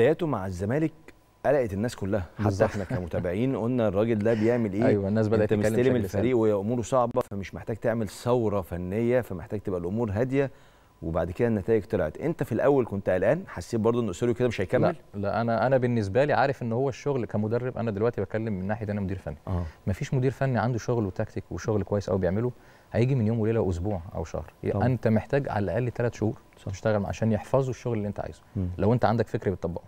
بداياته مع الزمالك قلقت الناس كلها حتى احنا كمتابعين قلنا الراجل ده بيعمل ايه ايوه الناس بدات تتكلم الفريق وهي اموره صعبه فمش محتاج تعمل ثوره فنيه فمحتاج تبقى الامور هاديه وبعد كده النتائج طلعت انت في الاول كنت قلقان حسيت برضو ان اسوريو كده مش هيكمل لا, لا انا انا بالنسبه لي عارف ان هو الشغل كمدرب انا دلوقتي بتكلم من ناحيه انا مدير فني آه. مفيش مدير فني عنده شغل وتكتيك وشغل كويس قوي بيعمله هيجي من يوم وليله واسبوع او شهر طبعا. انت محتاج على الاقل ثلاث شهور تشتغل عشان يحفظوا الشغل اللي انت عايزه م. لو انت عندك فكر بتطبقه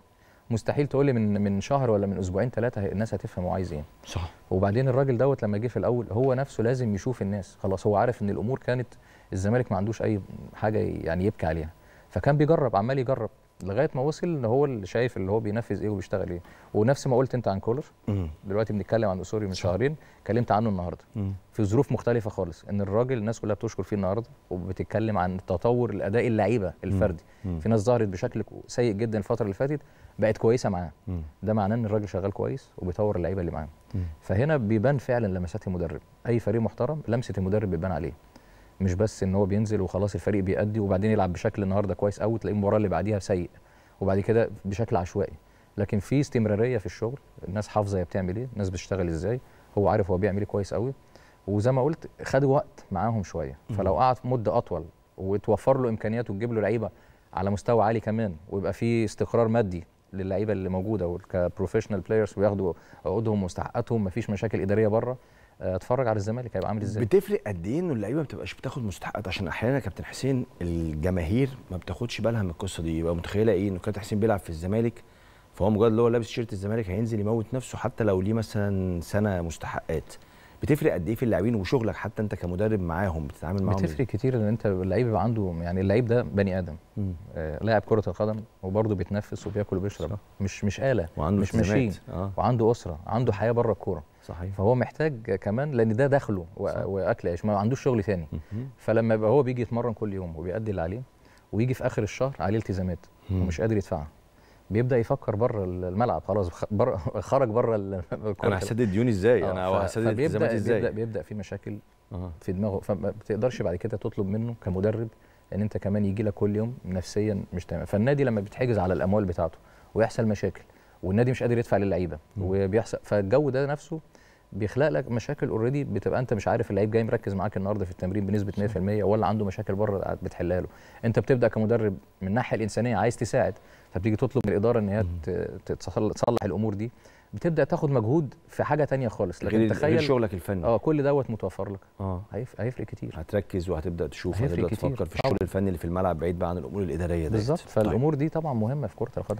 مستحيل تقول لي من من شهر ولا من اسبوعين ثلاثه الناس هتفهم هو عايز ايه صح وبعدين الراجل دوت لما جه في الاول هو نفسه لازم يشوف الناس خلاص هو عارف ان الامور كانت الزمالك ما عندوش اي حاجه يعني يبكي عليها فكان بيجرب عمال يجرب لغايه ما وصل ان هو اللي شايف اللي هو بينفذ ايه وبيشتغل ايه ونفس ما قلت انت عن كولر دلوقتي بنتكلم عن اسوري من شهرين اتكلمت عنه النهارده في ظروف مختلفه خالص ان الراجل الناس كلها بتشكر فيه النهارده وبتتكلم عن تطور الاداء اللعيبه الفردي مم. في ناس ظهرت بشكل سيء جدا الفتره اللي فاتت بقت كويسه معاه ده معناه ان الراجل شغال كويس وبيطور اللعيبه اللي معاه فهنا بيبان فعلا لمسات المدرب اي فريق محترم لمسه المدرب بيبان عليه مش بس ان هو بينزل وخلاص الفريق بيأدي وبعدين يلعب بشكل النهارده كويس قوي تلاقيه المباراه اللي بعديها سيء وبعد كده بشكل عشوائي لكن في استمراريه في الشغل الناس حافظه هي بتعمل ايه الناس بتشتغل ازاي هو عارف هو بيعمل ايه كويس قوي وزي ما قلت خد وقت معاهم شويه فلو قعد مده اطول وتوفر له امكانيات وتجيب له لعيبه على مستوى عالي كمان ويبقى في استقرار مادي للعيبه اللي موجوده كبروفيشنال بلايرز وياخدوا عقودهم ومستحقاتهم مفيش مشاكل اداريه بره آه، اتفرج على الزمالك هيبقى عامل ازاي بتفرق قد ايه ان اللعيبه ما بتبقاش بتاخد مستحقات عشان احيانا كابتن حسين الجماهير ما بتاخدش بالها من القصه دي يبقى متخيله ايه ان كابتن حسين بيلعب في الزمالك فهو مجرد اللي هو لابس شيرت الزمالك هينزل يموت نفسه حتى لو ليه مثلا سنه مستحقات بتفرق قد ايه في اللاعبين وشغلك حتى انت كمدرب معاهم بتتعامل معاهم بتفرق كتير ان انت اللعيب يبقى عنده يعني اللعيب ده بني ادم آه لاعب كره القدم وبرضه بيتنفس وبياكل وبيشرب صح. مش مش اله وعنده مش ماشين آه. وعنده اسره عنده حياه بره الكوره صحيح فهو محتاج كمان لان ده دخله واكل عيش ما عندوش شغل ثاني فلما يبقى هو بيجي يتمرن كل يوم وبيأدي اللي عليه ويجي في اخر الشهر عليه التزامات ومش قادر يدفعها بيبدا يفكر بره الملعب خلاص بره خرج بره الكوره انا هسدد ديوني ازاي آه، انا هسدد التزاماتي ازاي بيبدا بيبدا في مشاكل في دماغه فما بتقدرش بعد كده تطلب منه كمدرب ان انت كمان يجي لك كل يوم نفسيا مش تمام فالنادي لما بيتحجز على الاموال بتاعته ويحصل مشاكل والنادي مش قادر يدفع للعيبه وبيحصل فالجو ده نفسه بيخلق لك مشاكل اوريدي بتبقى انت مش عارف اللعيب جاي مركز معاك النهارده في التمرين بنسبه 100% ولا عنده مشاكل بره بتحلها له انت بتبدا كمدرب من الناحيه الانسانيه عايز تساعد فبتيجي تطلب من الاداره ان هي تصلح الامور دي بتبدا تاخد مجهود في حاجه تانية خالص لكن غير تخيل غير شغلك الفني اه كل دوت متوفر لك اه هيفرق كتير هتركز وهتبدا تشوف هتبدا تفكر في الشغل الفني اللي في الملعب بعيد بقى عن الامور الاداريه بالظبط فالامور دي طبعا مهمه في كره القدم